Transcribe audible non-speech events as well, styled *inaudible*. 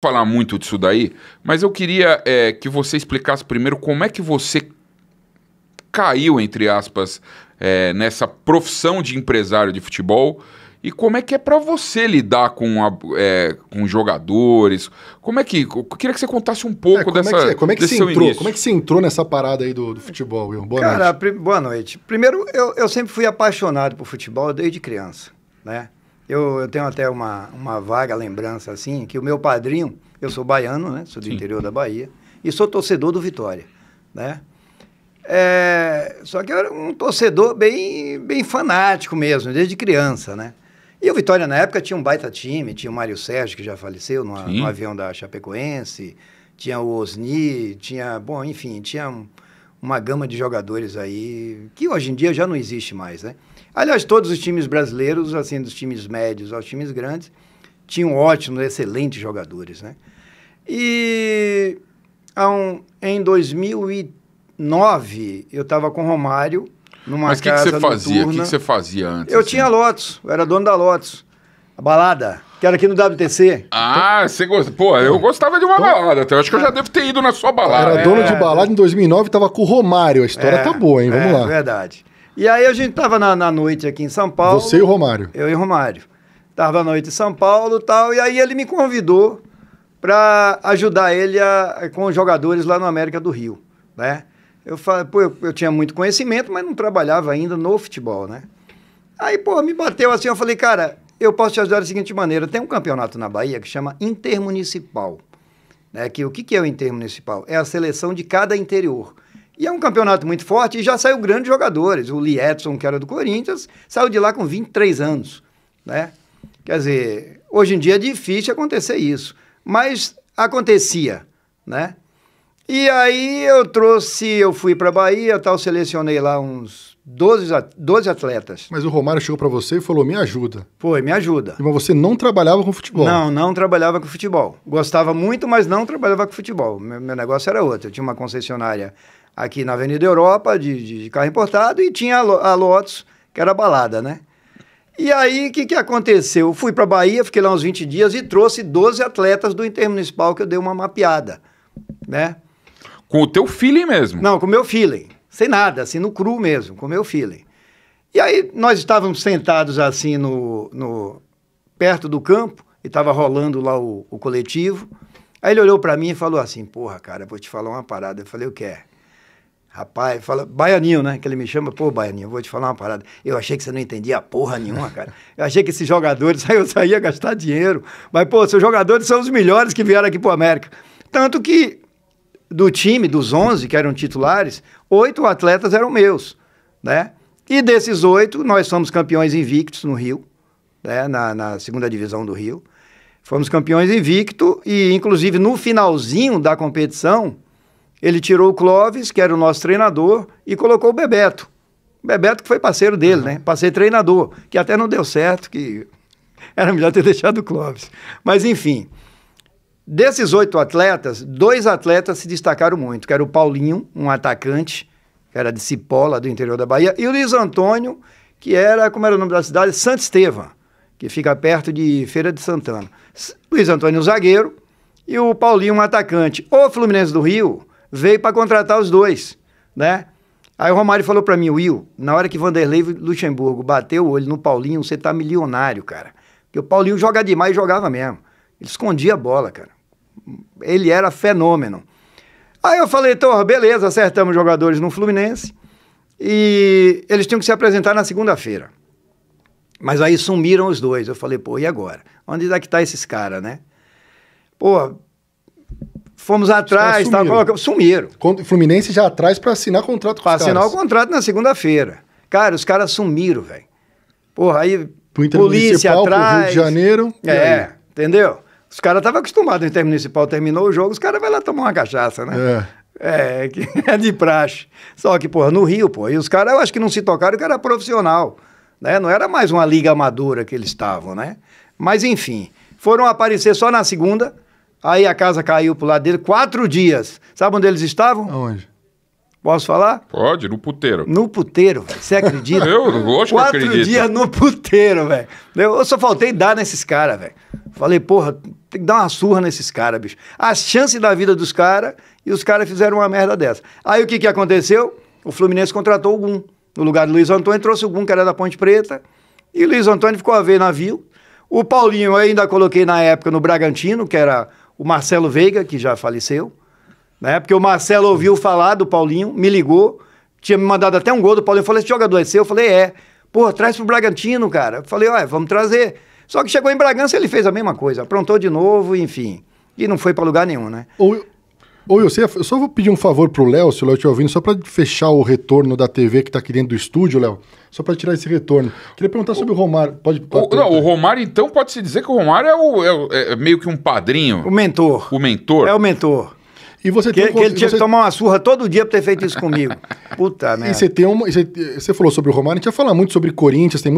falar muito disso daí, mas eu queria é, que você explicasse primeiro como é que você caiu, entre aspas, é, nessa profissão de empresário de futebol e como é que é para você lidar com, a, é, com jogadores. Como é que. Eu queria que você contasse um pouco é, como é dessa. É que, como é que você entrou? Como é que você entrou nessa parada aí do, do futebol, Will? Boa Cara, noite. boa noite. Primeiro, eu, eu sempre fui apaixonado por futebol desde criança, né? Eu, eu tenho até uma, uma vaga lembrança, assim, que o meu padrinho, eu sou baiano, né? Sou do Sim. interior da Bahia, e sou torcedor do Vitória, né? É, só que eu era um torcedor bem, bem fanático mesmo, desde criança, né? E o Vitória, na época, tinha um baita time, tinha o Mário Sérgio, que já faleceu no, avião da Chapecoense, tinha o Osni, tinha, bom, enfim, tinha uma gama de jogadores aí, que hoje em dia já não existe mais, né? Aliás, todos os times brasileiros, assim, dos times médios aos times grandes, tinham ótimos, excelentes jogadores, né? E um, em 2009, eu estava com o Romário numa Mas que casa Mas o que você fazia? O que, você fazia antes? Eu assim? tinha Lotus, eu era dono da Lotus. A balada, que era aqui no WTC. Ah, você gosta. Pô, eu gostava de uma então, balada. Até. Então eu acho que eu já devo ter ido na sua balada. Era dono é, de balada em 2009, tava com o Romário. A história é, tá boa, hein? Vamos é, lá. É verdade. E aí a gente tava na, na noite aqui em São Paulo. Você e o Romário. Eu e o Romário. Tava à noite em São Paulo tal. E aí ele me convidou para ajudar ele a, com os jogadores lá no América do Rio, né? Eu falei, pô, eu, eu, tinha muito conhecimento, mas não trabalhava ainda no futebol, né? Aí, pô, me bateu assim, eu falei, cara, eu posso te ajudar da seguinte maneira. Tem um campeonato na Bahia que chama Intermunicipal, né? Que o que, que é o Intermunicipal? É a seleção de cada interior. E é um campeonato muito forte e já saiu grandes jogadores. O Lee Edson, que era do Corinthians, saiu de lá com 23 anos, né? Quer dizer, hoje em dia é difícil acontecer isso, mas acontecia, né? E aí eu trouxe, eu fui para Bahia, tal, selecionei lá uns 12, 12 atletas. Mas o Romário chegou para você e falou: "Me ajuda". Foi, me ajuda. Mas você não trabalhava com futebol? Não, não trabalhava com futebol. Gostava muito, mas não trabalhava com futebol. Meu, meu negócio era outro. Eu tinha uma concessionária aqui na Avenida Europa, de, de carro importado, e tinha a, Lotus, que era balada, né? E aí, o que, que aconteceu? Fui para Bahia, fiquei lá uns 20 dias e trouxe 12 atletas do Intermunicipal que eu dei uma mapeada, né? Com o teu feeling mesmo? Não, com o meu feeling. Sem nada, assim, no cru mesmo, com o meu feeling. E aí, nós estávamos sentados assim no, no perto do campo, e estava rolando lá o, o coletivo. Aí ele olhou para mim e falou assim: Porra, cara, vou te falar uma parada. Eu falei: O que é? Rapaz, fala, baianinho, né? Que ele me chama, pô, baianinho, vou te falar uma parada. Eu achei que você não entendia porra nenhuma, cara. Eu achei que esses jogadores, *laughs* aí eu saía gastar dinheiro. Mas, pô, seus jogadores são os melhores que vieram aqui pro América. Tanto que, do time, dos 11 que eram titulares, oito atletas eram meus, né? E desses oito, nós somos campeões invictos no Rio, né? Na, na segunda divisão do Rio. Fomos campeões invicto e, inclusive, no finalzinho da competição ele tirou o Clóvis, que era o nosso treinador, e colocou o Bebeto. O Bebeto que foi parceiro dele, uhum. né? Passei treinador, que até não deu certo, que *laughs* era melhor ter deixado o Clóvis. Mas enfim, desses oito atletas, dois atletas se destacaram muito, que era o Paulinho, um atacante, que era de Cipola, do interior da Bahia, e o Luiz Antônio, que era, como era o nome da cidade? Santo Estevam, que fica perto de Feira de Santana. Luiz Antônio, um zagueiro, e o Paulinho, um atacante. O Fluminense do Rio veio para contratar os dois, né? Aí o Romário falou para mim, Will, na hora que Vanderlei Luxemburgo bateu o olho no Paulinho, você tá milionário, cara. Porque o Paulinho joga demais e jogava mesmo. Ele escondia a bola, cara. Ele era fenômeno. Aí eu falei, então, beleza, acertamos jogadores no Fluminense. E eles tinham que se apresentar na segunda-feira. Mas aí sumiram os dois. Eu falei, pô, e agora? Onde é que tá esses caras, né? Pô, fomos atrás, tal, colocamos, sumiram. Quando, Fluminense já atrás para assinar contrato com pra os assinar caras. o contrato na segunda-feira. Cara, os caras sumiram, velho. Porra, aí polícia atrás. Pro Rio de Janeiro. É, entendeu? Os caras estavam acostumados, o Intermunicipal terminou o jogo, os caras vão lá tomar uma cachaça, né? É. É, *laughs* que é de praxe. Só que, porra, no Rio, pô. E os caras, eu acho que não se tocaram que era profissional. Né? Não era mais uma liga amadora que eles estavam, né? Mas, enfim, foram aparecer só na segunda. Aí a casa caiu pro lado dele quatro dias. Sabe onde eles estavam? Aonde? Posso falar? Pode, no puteiro. No puteiro, velho. Você acredita? *laughs* eu, não gosto que acredito. Quatro dias no puteiro, velho. Eu só faltei dar nesses caras, velho. Falei, porra, tem que dar uma surra nesses caras, bicho. A chance da vida dos caras e os caras fizeram uma merda dessa. Aí o que, que aconteceu? O Fluminense contratou o Gum. No lugar do Luiz Antônio, trouxe o Gum, que era da Ponte Preta. E o Luiz Antônio ficou a ver navio. O Paulinho eu ainda coloquei na época no Bragantino, que era o Marcelo Veiga, que já faleceu, né? Porque o Marcelo ouviu falar do Paulinho, me ligou, tinha me mandado até um gol do Paulinho. Falou: esse jogador é seu? Eu falei: é. Pô, traz pro Bragantino, cara. Eu falei: ué, vamos trazer. Só que chegou em Bragança, ele fez a mesma coisa, aprontou de novo, enfim. E não foi para lugar nenhum, né? Ô, eu, sei, eu só vou pedir um favor pro Léo, se o Léo estiver ouvindo, só para fechar o retorno da TV que está aqui dentro do estúdio, Léo. Só para tirar esse retorno. Queria perguntar sobre o, o Romário. Pode, pode o, não, o Romário, então, pode-se dizer que o Romário é, o, é, é, meio que um padrinho. O mentor. O mentor. É o mentor. E você que, tem, que ele tinha você... que tomar uma surra todo dia para ter feito isso comigo. *laughs* Puta merda. E você tem uma. Você, você falou sobre o Romário, a gente ia falar muito sobre Corinthians, tem muita.